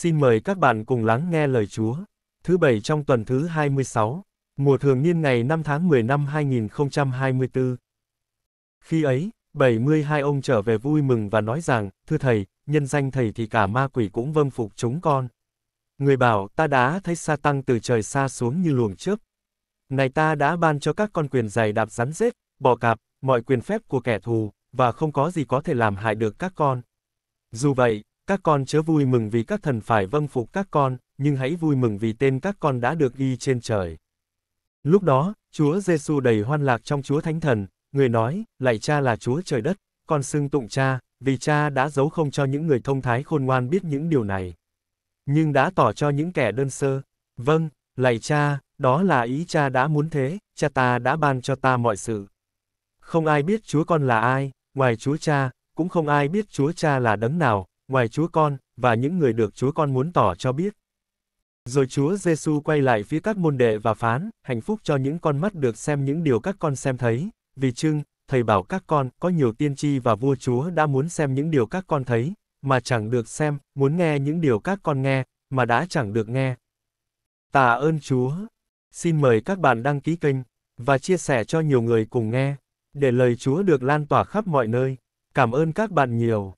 Xin mời các bạn cùng lắng nghe lời Chúa. Thứ bảy trong tuần thứ 26, mùa thường niên ngày 5 tháng 10 năm 2024. Khi ấy, 72 ông trở về vui mừng và nói rằng, thưa thầy, nhân danh thầy thì cả ma quỷ cũng vâng phục chúng con. Người bảo, ta đã thấy sa tăng từ trời xa xuống như luồng trước. Này ta đã ban cho các con quyền giày đạp rắn rết, bò cạp, mọi quyền phép của kẻ thù, và không có gì có thể làm hại được các con. Dù vậy, các con chớ vui mừng vì các thần phải vâng phục các con, nhưng hãy vui mừng vì tên các con đã được ghi trên trời. Lúc đó, Chúa Giêsu đầy hoan lạc trong Chúa Thánh Thần, người nói, lạy cha là Chúa trời đất, con xưng tụng cha, vì cha đã giấu không cho những người thông thái khôn ngoan biết những điều này. Nhưng đã tỏ cho những kẻ đơn sơ, vâng, lạy cha, đó là ý cha đã muốn thế, cha ta đã ban cho ta mọi sự. Không ai biết Chúa con là ai, ngoài Chúa cha, cũng không ai biết Chúa cha là đấng nào, ngoài Chúa con, và những người được Chúa con muốn tỏ cho biết. Rồi Chúa Giêsu quay lại phía các môn đệ và phán, hạnh phúc cho những con mắt được xem những điều các con xem thấy, vì chưng, thầy bảo các con, có nhiều tiên tri và vua Chúa đã muốn xem những điều các con thấy, mà chẳng được xem, muốn nghe những điều các con nghe, mà đã chẳng được nghe. Tạ ơn Chúa. Xin mời các bạn đăng ký kênh và chia sẻ cho nhiều người cùng nghe, để lời Chúa được lan tỏa khắp mọi nơi. Cảm ơn các bạn nhiều.